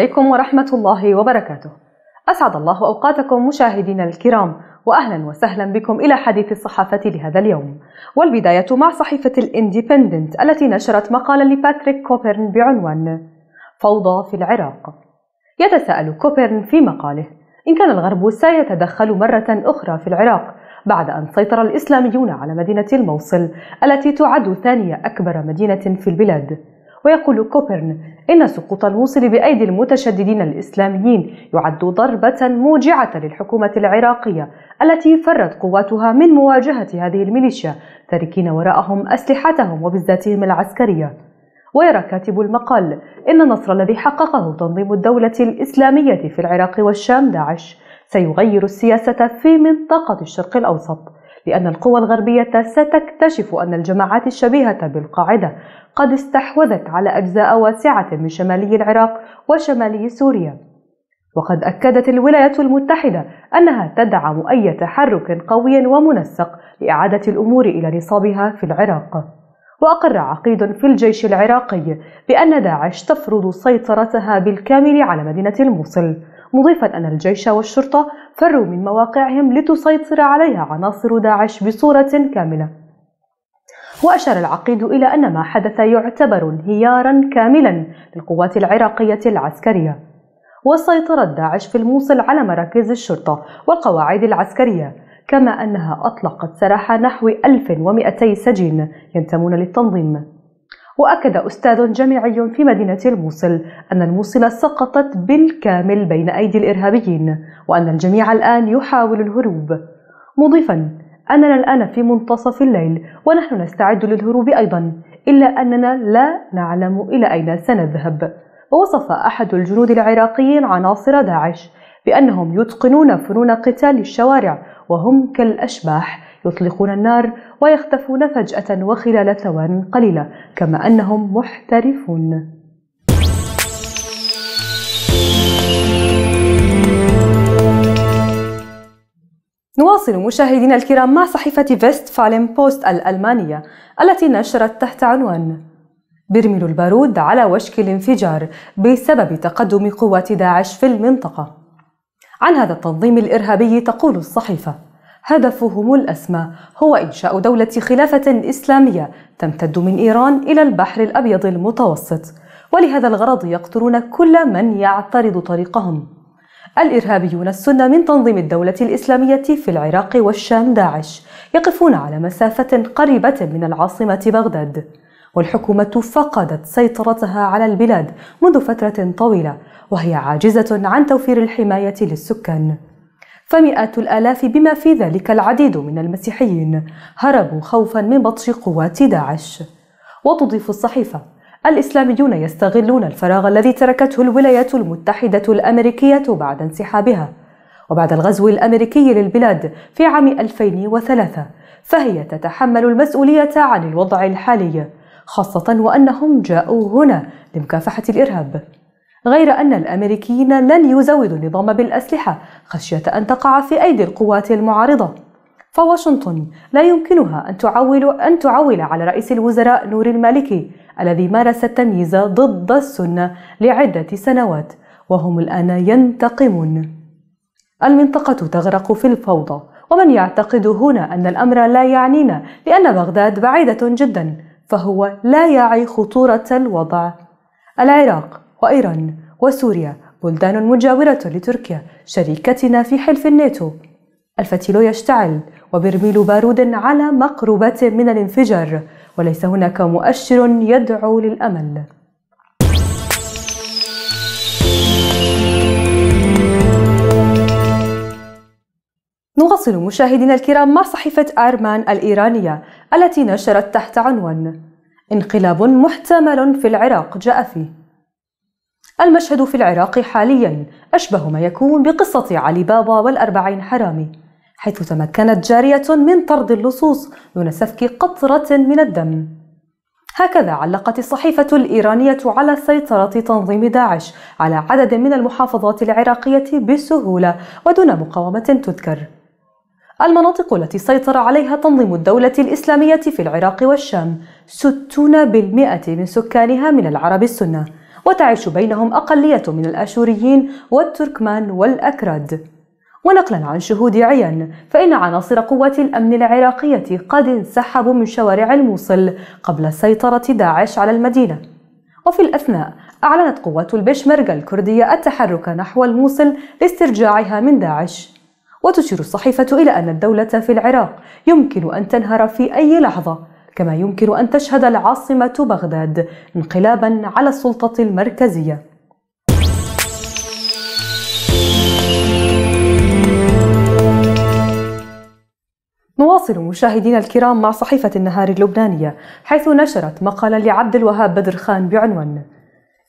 عليكم ورحمة الله وبركاته. أسعد الله أوقاتكم مشاهدينا الكرام، وأهلا وسهلا بكم إلى حديث الصحافة لهذا اليوم. والبداية مع صحيفة الانديبندنت التي نشرت مقالا لباتريك كوبرن بعنوان: فوضى في العراق. يتساءل كوبرن في مقاله: إن كان الغرب سيتدخل مرة أخرى في العراق بعد أن سيطر الإسلاميون على مدينة الموصل التي تعد ثاني أكبر مدينة في البلاد. ويقول كوبرن إن سقوط الموصل بأيدي المتشددين الإسلاميين يعد ضربة موجعة للحكومة العراقية التي فرت قواتها من مواجهة هذه الميليشيا تاركين وراءهم أسلحتهم وبالذاتهم العسكرية ويرى كاتب المقال إن النصر الذي حققه تنظيم الدولة الإسلامية في العراق والشام داعش سيغير السياسة في منطقة الشرق الأوسط بأن القوى الغربية ستكتشف أن الجماعات الشبيهة بالقاعدة قد استحوذت على أجزاء واسعة من شمالي العراق وشمالي سوريا. وقد أكدت الولايات المتحدة أنها تدعم أي تحرك قوي ومنسق لإعادة الأمور إلى نصابها في العراق. وأقر عقيد في الجيش العراقي بأن داعش تفرض سيطرتها بالكامل على مدينة الموصل، مضيفا أن الجيش والشرطة فروا من مواقعهم لتسيطر عليها عناصر داعش بصورة كاملة وأشار العقيد إلى أن ما حدث يعتبر انهيارا كاملا للقوات العراقية العسكرية وسيطرت داعش في الموصل على مراكز الشرطة والقواعد العسكرية كما أنها أطلقت سراح نحو 1200 سجين ينتمون للتنظيم وأكد أستاذ جامعي في مدينة الموصل أن الموصل سقطت بالكامل بين أيدي الإرهابيين وأن الجميع الآن يحاول الهروب مضيفا أننا الآن في منتصف الليل ونحن نستعد للهروب أيضا إلا أننا لا نعلم إلى أين سنذهب ووصف أحد الجنود العراقيين عناصر داعش بأنهم يتقنون فنون قتال الشوارع وهم كالأشباح يطلقون النار ويختفون فجأة وخلال ثوان قليلة كما أنهم محترفون نواصل مشاهدينا الكرام مع صحيفة فيست فالين بوست الألمانية التي نشرت تحت عنوان برميل البارود على وشك الانفجار بسبب تقدم قوات داعش في المنطقة عن هذا التنظيم الإرهابي تقول الصحيفة هدفهم الأسمى هو إنشاء دولة خلافة إسلامية تمتد من إيران إلى البحر الأبيض المتوسط ولهذا الغرض يقتلون كل من يعترض طريقهم الإرهابيون السنة من تنظيم الدولة الإسلامية في العراق والشام داعش يقفون على مسافة قريبة من العاصمة بغداد والحكومة فقدت سيطرتها على البلاد منذ فترة طويلة وهي عاجزة عن توفير الحماية للسكان فمئات الآلاف بما في ذلك العديد من المسيحيين هربوا خوفا من بطش قوات داعش وتضيف الصحيفة الإسلاميون يستغلون الفراغ الذي تركته الولايات المتحدة الأمريكية بعد انسحابها وبعد الغزو الأمريكي للبلاد في عام 2003 فهي تتحمل المسؤولية عن الوضع الحالي خاصة وأنهم جاءوا هنا لمكافحة الإرهاب غير أن الأمريكيين لن يزودوا النظام بالأسلحة خشية أن تقع في أيدي القوات المعارضة فواشنطن لا يمكنها أن تعول, أن تعول على رئيس الوزراء نور المالكي الذي مارس التمييز ضد السنة لعدة سنوات وهم الآن ينتقمون المنطقة تغرق في الفوضى ومن يعتقد هنا أن الأمر لا يعنينا لأن بغداد بعيدة جدا فهو لا يعي خطورة الوضع العراق وإيران وسوريا بلدان مجاورة لتركيا شريكتنا في حلف الناتو الفتيل يشتعل وبرميل بارود على مقربة من الانفجار وليس هناك مؤشر يدعو للأمل نواصل مشاهدينا الكرام مع صحيفة أرمان الإيرانية التي نشرت تحت عنوان انقلاب محتمل في العراق جاء فيه المشهد في العراق حاليا أشبه ما يكون بقصة علي بابا والأربعين حرامي حيث تمكنت جارية من طرد اللصوص دون سفك قطرة من الدم هكذا علقت الصحيفة الإيرانية على سيطرة تنظيم داعش على عدد من المحافظات العراقية بسهولة ودون مقاومة تذكر المناطق التي سيطر عليها تنظيم الدولة الإسلامية في العراق والشام 60% من سكانها من العرب السنة وتعيش بينهم أقلية من الآشوريين والتركمان والأكراد ونقلا عن شهود عين فإن عناصر قوات الأمن العراقية قد انسحبوا من شوارع الموصل قبل سيطرة داعش على المدينة وفي الأثناء أعلنت قوات البشمركة الكردية التحرك نحو الموصل لاسترجاعها من داعش وتشير الصحيفة إلى أن الدولة في العراق يمكن أن تنهار في أي لحظة كما يمكن أن تشهد العاصمة بغداد انقلابا على السلطة المركزية نواصل مشاهدينا الكرام مع صحيفة النهار اللبنانية حيث نشرت مقالا لعبد الوهاب بدر خان بعنوان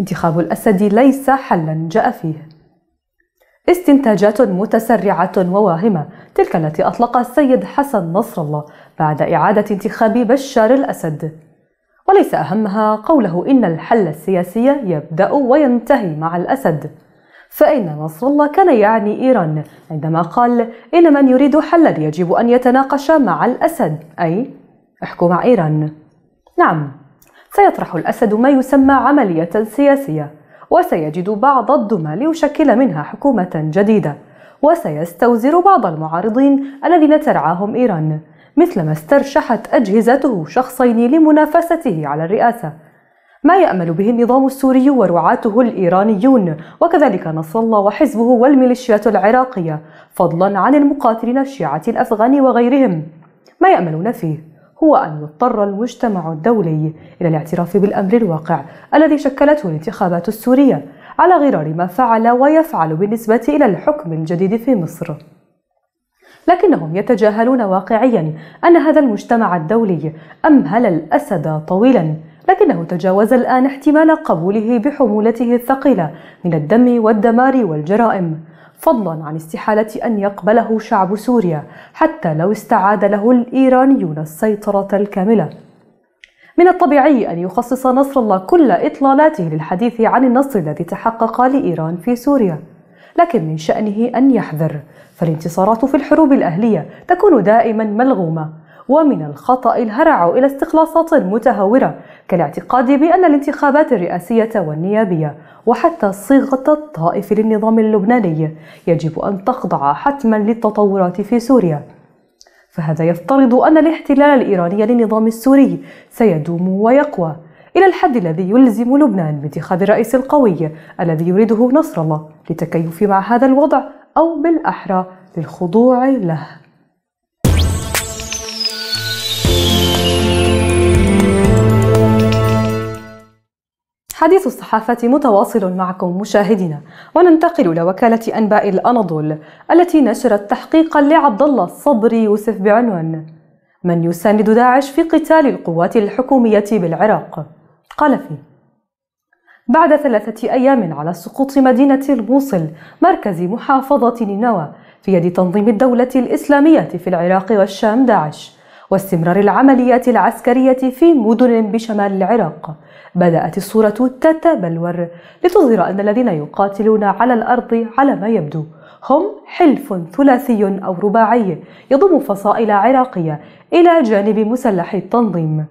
انتخاب الأسد ليس حلا جاء فيه استنتاجات متسرعة وواهمة تلك التي أطلق السيد حسن نصر الله بعد إعادة انتخاب بشار الأسد وليس أهمها قوله إن الحل السياسي يبدأ وينتهي مع الأسد فإن نصر الله كان يعني إيران عندما قال إن من يريد حلا يجب أن يتناقش مع الأسد أي احكوا مع إيران نعم سيطرح الأسد ما يسمى عملية سياسية وسيجد بعض الدمى ليشكل منها حكومة جديدة وسيستوزر بعض المعارضين الذين ترعاهم إيران مثلما استرشحت أجهزته شخصين لمنافسته على الرئاسة ما يأمل به النظام السوري ورعاته الإيرانيون وكذلك نصر الله وحزبه والميليشيات العراقية فضلا عن المقاتلين الشيعة الأفغان وغيرهم ما يأملون فيه هو أن يضطر المجتمع الدولي إلى الاعتراف بالأمر الواقع الذي شكلته الانتخابات السورية على غرار ما فعل ويفعل بالنسبة إلى الحكم الجديد في مصر لكنهم يتجاهلون واقعيا أن هذا المجتمع الدولي أمهل الأسد طويلا لكنه تجاوز الآن احتمال قبوله بحمولته الثقيلة من الدم والدمار والجرائم فضلا عن استحالة أن يقبله شعب سوريا حتى لو استعاد له الإيرانيون السيطرة الكاملة من الطبيعي أن يخصص نصر الله كل إطلالاته للحديث عن النصر الذي تحقق لإيران في سوريا لكن من شأنه أن يحذر فالانتصارات في الحروب الأهلية تكون دائما ملغومة ومن الخطأ الهرع إلى استخلاصات متهورة كالاعتقاد بأن الانتخابات الرئاسية والنيابية وحتى صيغة الطائف للنظام اللبناني يجب أن تخضع حتما للتطورات في سوريا فهذا يفترض أن الاحتلال الإيراني للنظام السوري سيدوم ويقوى إلى الحد الذي يلزم لبنان باتخاذ الرئيس القوي الذي يريده نصر الله للتكيف مع هذا الوضع أو بالأحرى للخضوع له حديث الصحافة متواصل معكم مشاهدينا وننتقل إلى وكالة أنباء الأناضول التي نشرت تحقيقا لعبد الله صبري يوسف بعنوان من يساند داعش في قتال القوات الحكومية بالعراق قال فيه بعد ثلاثة أيام على سقوط مدينة الموصل مركز محافظة نينوى في يد تنظيم الدولة الإسلامية في العراق والشام داعش واستمرار العمليات العسكرية في مدن بشمال العراق بدأت الصورة تتبلور لتظهر أن الذين يقاتلون على الأرض على ما يبدو هم حلف ثلاثي أو رباعي يضم فصائل عراقية إلى جانب مسلح التنظيم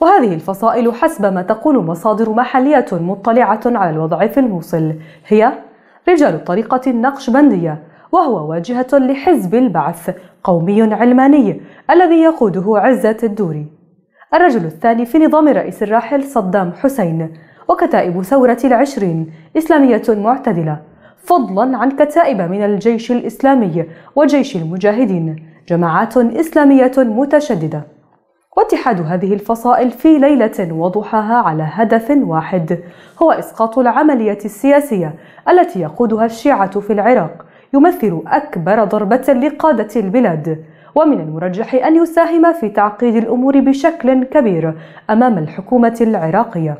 وهذه الفصائل حسب ما تقول مصادر محلية مطلعة على الوضع في الموصل هي رجال الطريقة النقشبندية وهو واجهة لحزب البعث قومي علماني الذي يقوده عزة الدوري الرجل الثاني في نظام الرئيس الراحل صدام حسين وكتائب ثورة العشرين إسلامية معتدلة فضلا عن كتائب من الجيش الإسلامي وجيش المجاهدين جماعات إسلامية متشددة واتحاد هذه الفصائل في ليلة وضحاها على هدف واحد هو إسقاط العملية السياسية التي يقودها الشيعة في العراق يمثل أكبر ضربة لقادة البلاد ومن المرجح أن يساهم في تعقيد الأمور بشكل كبير أمام الحكومة العراقية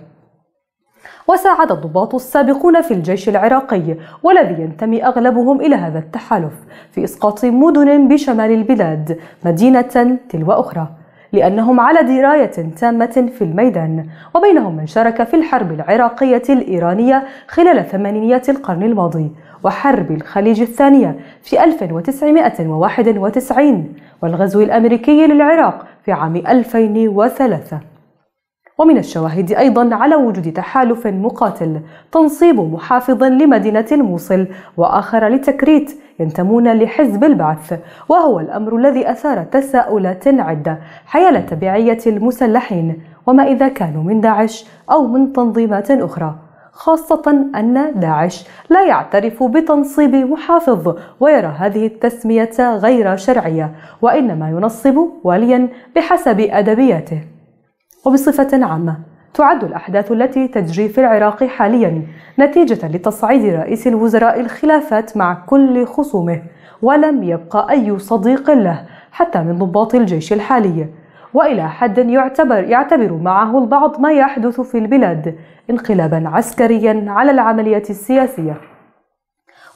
وساعد الضباط السابقون في الجيش العراقي والذي ينتمي أغلبهم إلى هذا التحالف في إسقاط مدن بشمال البلاد مدينة تلو أخرى لأنهم على دراية تامة في الميدان وبينهم من شارك في الحرب العراقية الإيرانية خلال ثمانينيات القرن الماضي وحرب الخليج الثانية في 1991 والغزو الأمريكي للعراق في عام 2003 ومن الشواهد أيضا على وجود تحالف مقاتل تنصيب محافظا لمدينة الموصل وآخر لتكريت ينتمون لحزب البعث وهو الأمر الذي أثار تساؤلات عدة حيال تبعية المسلحين وما إذا كانوا من داعش أو من تنظيمات أخرى خاصة أن داعش لا يعترف بتنصيب محافظ ويرى هذه التسمية غير شرعية وإنما ينصب واليا بحسب أدبياته وبصفة عامة تعد الأحداث التي تجري في العراق حاليا نتيجة لتصعيد رئيس الوزراء الخلافات مع كل خصومه ولم يبقى أي صديق له حتى من ضباط الجيش الحالي وإلى حد يعتبر يعتبر معه البعض ما يحدث في البلاد انقلابا عسكريا على العملية السياسية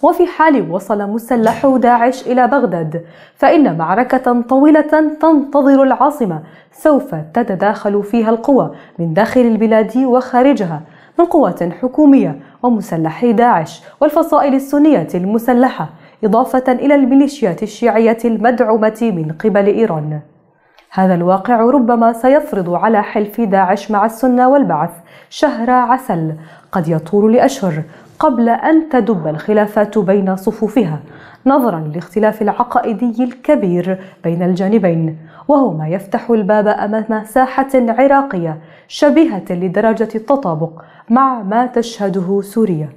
وفي حال وصل مسلحو داعش إلى بغداد فإن معركة طويلة تنتظر العاصمة سوف تتداخل فيها القوى من داخل البلاد وخارجها من قوات حكومية ومسلحي داعش والفصائل السنية المسلحة إضافة إلى الميليشيات الشيعية المدعومة من قبل إيران هذا الواقع ربما سيفرض على حلف داعش مع السنة والبعث شهر عسل قد يطول لأشهر قبل أن تدب الخلافات بين صفوفها نظرا للاختلاف العقائدي الكبير بين الجانبين وهو ما يفتح الباب امام ساحه عراقيه شبيهه لدرجه التطابق مع ما تشهده سوريا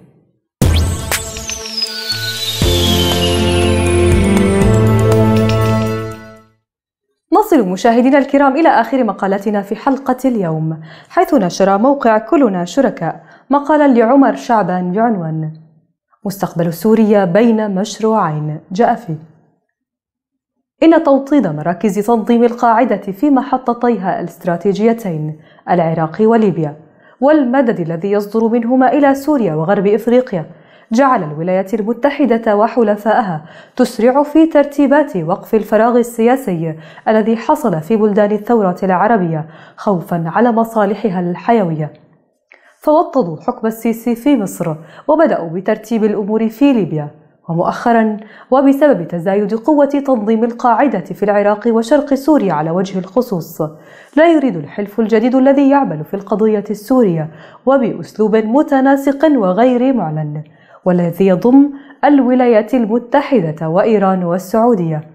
نصل مشاهدينا الكرام الى اخر مقالتنا في حلقه اليوم حيث نشر موقع كلنا شركاء مقالا لعمر شعبان بعنوان مستقبل سوريا بين مشروعين جاء فيه إن توطيد مراكز تنظيم القاعدة في محطتيها الاستراتيجيتين العراق وليبيا والمدد الذي يصدر منهما إلى سوريا وغرب إفريقيا جعل الولايات المتحدة وحلفائها تسرع في ترتيبات وقف الفراغ السياسي الذي حصل في بلدان الثورة العربية خوفا على مصالحها الحيوية فوطدوا حكم السيسي في مصر وبدأوا بترتيب الأمور في ليبيا ومؤخرا وبسبب تزايد قوة تنظيم القاعدة في العراق وشرق سوريا على وجه الخصوص لا يريد الحلف الجديد الذي يعمل في القضية السورية وبأسلوب متناسق وغير معلن والذي يضم الولايات المتحدة وإيران والسعودية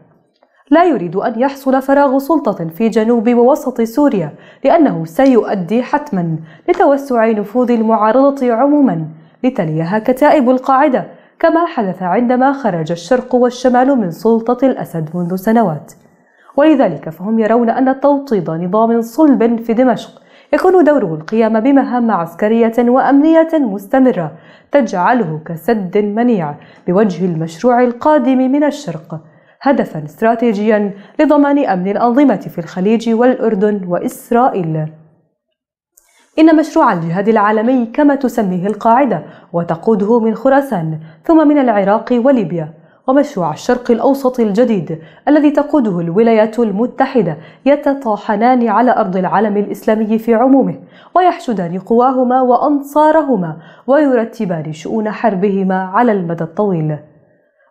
لا يريد أن يحصل فراغ سلطة في جنوب ووسط سوريا لأنه سيؤدي حتما لتوسع نفوذ المعارضة عموما لتليها كتائب القاعدة كما حدث عندما خرج الشرق والشمال من سلطة الأسد منذ سنوات ولذلك فهم يرون أن توطيد نظام صلب في دمشق يكون دوره القيام بمهام عسكرية وأمنية مستمرة تجعله كسد منيع بوجه المشروع القادم من الشرق هدفا استراتيجيا لضمان أمن الأنظمة في الخليج والأردن وإسرائيل. إن مشروع الجهاد العالمي كما تسميه القاعدة وتقوده من خراسان ثم من العراق وليبيا ومشروع الشرق الأوسط الجديد الذي تقوده الولايات المتحدة يتطاحنان على أرض العالم الإسلامي في عمومه ويحشدان قواهما وأنصارهما ويرتبان شؤون حربهما على المدى الطويل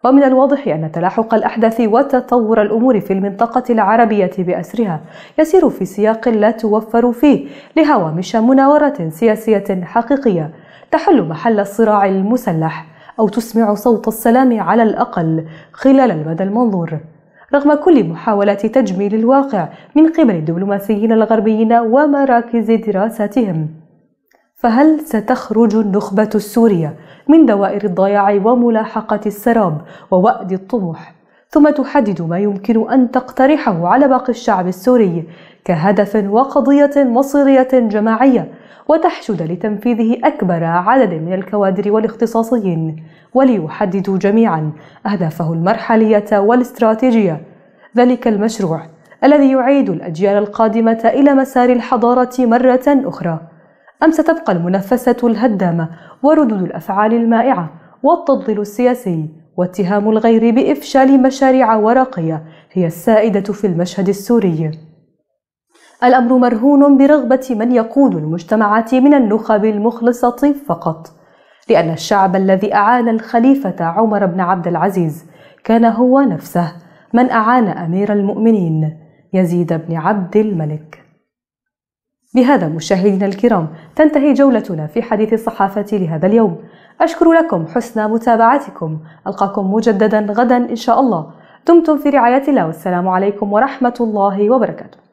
ومن الواضح أن تلاحق الأحداث وتطور الأمور في المنطقة العربية بأسرها يسير في سياق لا توفر فيه لهوامش مناورة سياسية حقيقية تحل محل الصراع المسلح أو تسمع صوت السلام على الأقل خلال المدى المنظور رغم كل محاولات تجميل الواقع من قبل الدبلوماسيين الغربيين ومراكز دراساتهم فهل ستخرج النخبة السورية من دوائر الضياع وملاحقة السراب ووأد الطموح ثم تحدد ما يمكن أن تقترحه على باقي الشعب السوري كهدف وقضية مصيرية جماعية وتحشد لتنفيذه أكبر عدد من الكوادر والاختصاصيين وليحددوا جميعا أهدافه المرحلية والاستراتيجية ذلك المشروع الذي يعيد الأجيال القادمة إلى مسار الحضارة مرة أخرى أم ستبقى المنافسة الهدامة وردود الأفعال المائعة والتضليل السياسي واتهام الغير بإفشال مشاريع ورقية هي السائدة في المشهد السوري الأمر مرهون برغبة من يقود المجتمعات من النخب المخلصة فقط لأن الشعب الذي أعان الخليفة عمر بن عبد العزيز كان هو نفسه من أعان أمير المؤمنين يزيد بن عبد الملك بهذا مشاهدينا الكرام تنتهي جولتنا في حديث الصحافة لهذا اليوم أشكر لكم حسن متابعتكم ألقاكم مجددا غدا إن شاء الله دمتم في رعاية الله والسلام عليكم ورحمة الله وبركاته